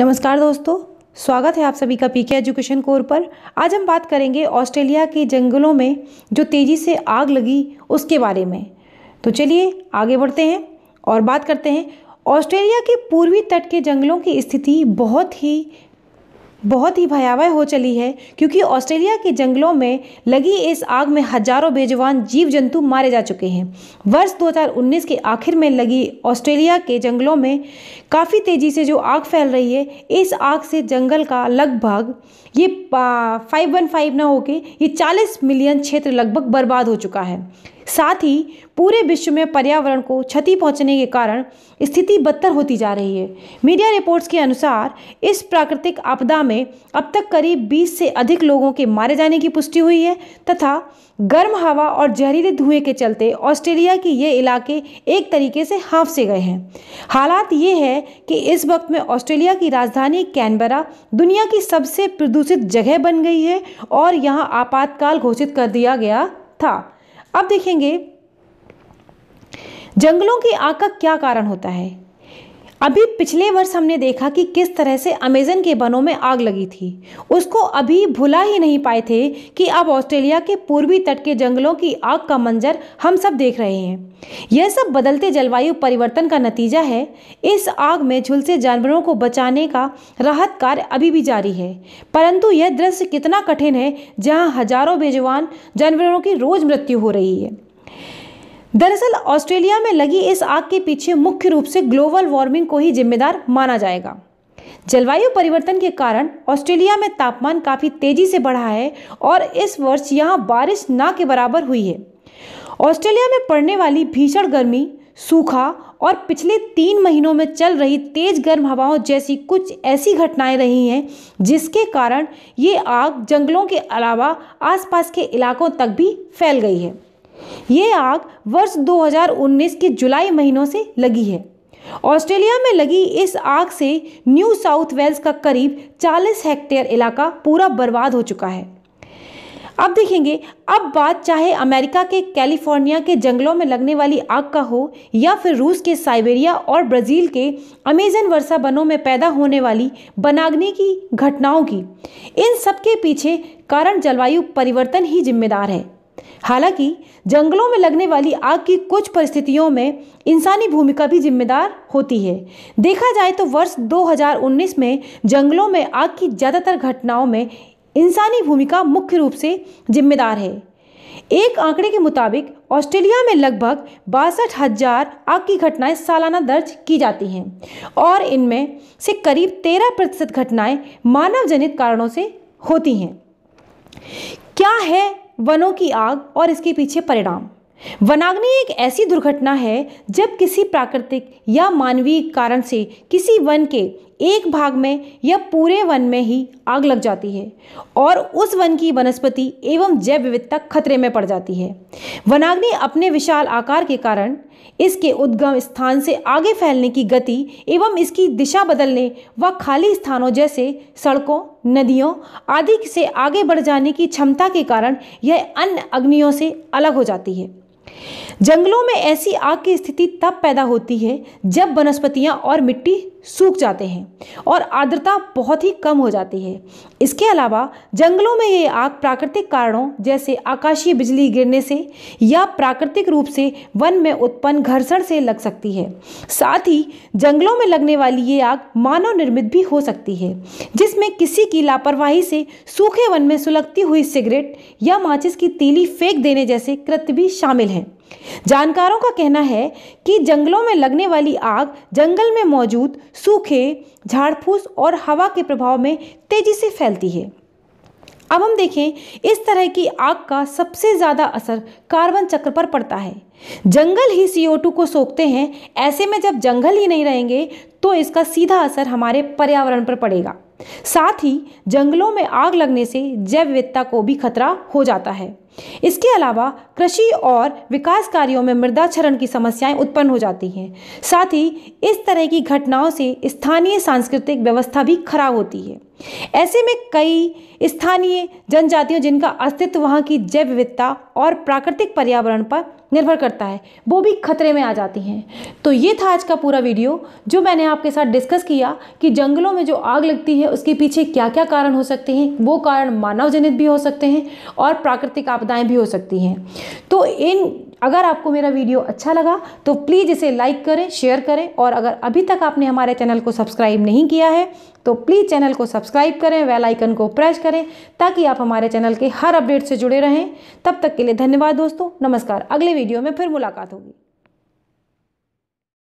नमस्कार दोस्तों स्वागत है आप सभी का पीके एजुकेशन कोर पर आज हम बात करेंगे ऑस्ट्रेलिया के जंगलों में जो तेज़ी से आग लगी उसके बारे में तो चलिए आगे बढ़ते हैं और बात करते हैं ऑस्ट्रेलिया के पूर्वी तट के जंगलों की स्थिति बहुत ही बहुत ही भयावह हो चली है क्योंकि ऑस्ट्रेलिया के जंगलों में लगी इस आग में हजारों बेजवान जीव जंतु मारे जा चुके हैं वर्ष 2019 के आखिर में लगी ऑस्ट्रेलिया के जंगलों में काफ़ी तेज़ी से जो आग फैल रही है इस आग से जंगल का लगभग ये फाइव वन फाइव ना होके ये 40 मिलियन क्षेत्र लगभग बर्बाद हो चुका है साथ ही पूरे विश्व में पर्यावरण को क्षति पहुंचने के कारण स्थिति बदतर होती जा रही है मीडिया रिपोर्ट्स के अनुसार इस प्राकृतिक आपदा में अब तक करीब 20 से अधिक लोगों के मारे जाने की पुष्टि हुई है तथा गर्म हवा और जहरीले धुएं के चलते ऑस्ट्रेलिया के ये इलाके एक तरीके से हाफ से गए हैं हालात ये है कि इस वक्त में ऑस्ट्रेलिया की राजधानी कैनबरा दुनिया की सबसे प्रदूषित जगह बन गई है और यहाँ आपातकाल घोषित कर दिया गया था अब देखेंगे जंगलों की आग का क्या कारण होता है अभी पिछले वर्ष हमने देखा कि किस तरह से अमेजन के वनों में आग लगी थी उसको अभी भुला ही नहीं पाए थे कि अब ऑस्ट्रेलिया के पूर्वी तट के जंगलों की आग का मंजर हम सब देख रहे हैं यह सब बदलते जलवायु परिवर्तन का नतीजा है इस आग में झुलसे जानवरों को बचाने का राहत कार्य अभी भी जारी है परंतु यह दृश्य कितना कठिन है जहाँ हजारों बेजवान जानवरों की रोज मृत्यु हो रही है दरअसल ऑस्ट्रेलिया में लगी इस आग के पीछे मुख्य रूप से ग्लोबल वार्मिंग को ही जिम्मेदार माना जाएगा जलवायु परिवर्तन के कारण ऑस्ट्रेलिया में तापमान काफ़ी तेज़ी से बढ़ा है और इस वर्ष यहाँ बारिश ना के बराबर हुई है ऑस्ट्रेलिया में पड़ने वाली भीषण गर्मी सूखा और पिछले तीन महीनों में चल रही तेज गर्म हवाओं जैसी कुछ ऐसी घटनाएं रही हैं जिसके कारण ये आग जंगलों के अलावा आसपास के इलाकों तक भी फैल गई है ये आग वर्ष 2019 के जुलाई महीनों से लगी है ऑस्ट्रेलिया में लगी इस आग से न्यू साउथ वेल्स का करीब 40 हेक्टेयर इलाका पूरा बर्बाद हो चुका है अब देखेंगे अब बात चाहे अमेरिका के कैलिफोर्निया के जंगलों में लगने वाली आग का हो या फिर रूस के साइबेरिया और ब्राज़ील के अमेजन वर्षा वनों में पैदा होने वाली बनाग्नि की घटनाओं की इन सब के पीछे कारण जलवायु परिवर्तन ही जिम्मेदार है हालांकि जंगलों में लगने वाली आग की कुछ परिस्थितियों में इंसानी भूमिका भी जिम्मेदार होती है देखा जाए तो वर्ष 2019 में जंगलों में आग की ज़्यादातर घटनाओं में इंसानी भूमिका मुख्य रूप से जिम्मेदार है एक आंकड़े के मुताबिक ऑस्ट्रेलिया में लगभग बासठ हजार आग की घटनाएं सालाना दर्ज की जाती हैं और इनमें से करीब तेरह प्रतिशत घटनाएं मानव जनित कारणों से होती हैं क्या है वनों की आग और इसके पीछे परिणाम वनाग्नि एक ऐसी दुर्घटना है जब किसी प्राकृतिक या मानवीय कारण से किसी वन के एक भाग में या पूरे वन में ही आग लग जाती है और उस वन की वनस्पति एवं जैव विविधता खतरे में पड़ जाती है वनाग्नि अपने विशाल आकार के कारण इसके उद्गम स्थान से आगे फैलने की गति एवं इसकी दिशा बदलने व खाली स्थानों जैसे सड़कों नदियों आदि से आगे बढ़ जाने की क्षमता के कारण यह अन्य अग्नियों से अलग हो जाती है जंगलों में ऐसी आग की स्थिति तब पैदा होती है जब वनस्पतियाँ और मिट्टी सूख जाते हैं और आर्द्रता बहुत ही कम हो जाती है इसके अलावा जंगलों में ये आग प्राकृतिक कारणों जैसे आकाशीय बिजली गिरने से या प्राकृतिक रूप से वन में उत्पन्न घर्षण से लग सकती है साथ ही जंगलों में लगने वाली ये आग मानव निर्मित भी हो सकती है जिसमें किसी की लापरवाही से सूखे वन में सुलगती हुई सिगरेट या माचिस की तीली फेंक देने जैसे कृत्य भी शामिल हैं जानकारों का कहना है कि जंगलों में लगने वाली आग जंगल में मौजूद सूखे झाड़फूस और हवा के प्रभाव में तेजी से फैलती है अब हम देखें इस तरह की आग का सबसे ज़्यादा असर कार्बन चक्र पर पड़ता है जंगल ही CO2 को सोखते हैं ऐसे में जब जंगल ही नहीं रहेंगे तो इसका सीधा असर हमारे पर्यावरण पर पड़ेगा साथ ही जंगलों में आग लगने से जैव विविधता को भी खतरा हो जाता है इसके अलावा कृषि और विकास कार्यों में मृदा क्षरण की समस्याएं उत्पन्न हो जाती हैं साथ ही इस तरह की घटनाओं से स्थानीय सांस्कृतिक व्यवस्था भी खराब होती है ऐसे में कई स्थानीय जनजातियों जिनका अस्तित्व वहाँ की जैव विविधता और प्राकृतिक पर्यावरण पर निर्भर करता है वो भी खतरे में आ जाती हैं तो ये था आज का पूरा वीडियो जो मैंने आपके साथ डिस्कस किया कि जंगलों में जो आग लगती है उसके पीछे क्या क्या कारण हो सकते हैं वो कारण मानव जनित भी हो सकते हैं और प्राकृतिक आपदाएं भी हो सकती हैं तो इन अगर आपको मेरा वीडियो अच्छा लगा तो प्लीज़ इसे लाइक करें शेयर करें और अगर अभी तक आपने हमारे चैनल को सब्सक्राइब नहीं किया है तो प्लीज़ चैनल को सब्सक्राइब सब्सक्राइब करें वेल आइकन को प्रेस करें ताकि आप हमारे चैनल के हर अपडेट से जुड़े रहें तब तक के लिए धन्यवाद दोस्तों नमस्कार अगले वीडियो में फिर मुलाकात होगी